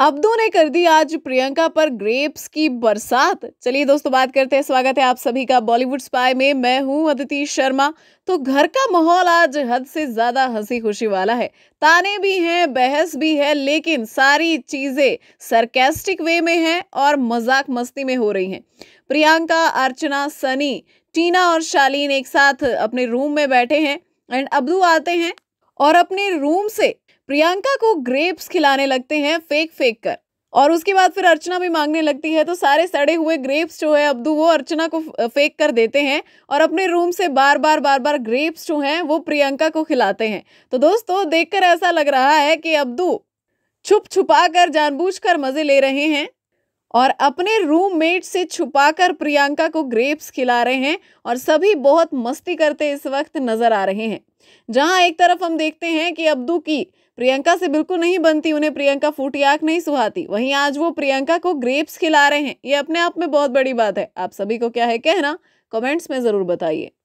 Abdu ने कर दी आज प्रियंका पर ग्रेप्स की बरसात चलिए दोस्तों बात करते हैं स्वागत है आप सभी का बॉलीवुड स्पाई में मैं हूं अदिति शर्मा तो घर का माहौल आज हद से ज्यादा हंसी खुशी वाला है ताने भी हैं बहस भी है लेकिन सारी चीजें सरकेस्टिक वे में हैं और मजाक मस्ती में हो रही हैं प्रियंका अर्चना सनी टीना और शालीन एक साथ अपने रूम में बैठे हैं एंड अब्दू आते हैं और अपने रूम से प्रियंका को ग्रेप्स खिलाने लगते हैं फेंक फेंक कर और उसके बाद फिर अर्चना भी मांगने लगती है तो सारे सड़े हुए ग्रेप्स जो है अब्दू वो अर्चना को फेंक कर देते हैं और अपने रूम से बार बार बार बार ग्रेप्स जो हैं वो प्रियंका को खिलाते हैं तो दोस्तों देखकर ऐसा लग रहा है कि अब्दू छुप छुपा कर जानबूझ कर मज़े ले रहे हैं और अपने रूममेट से छुपाकर प्रियंका को ग्रेप्स खिला रहे हैं और सभी बहुत मस्ती करते इस वक्त नजर आ रहे हैं जहां एक तरफ हम देखते हैं कि अब्दू की प्रियंका से बिल्कुल नहीं बनती उन्हें प्रियंका फूटियाक नहीं सुहाती वहीं आज वो प्रियंका को ग्रेप्स खिला रहे हैं ये अपने आप में बहुत बड़ी बात है आप सभी को क्या है कहना कमेंट्स में ज़रूर बताइए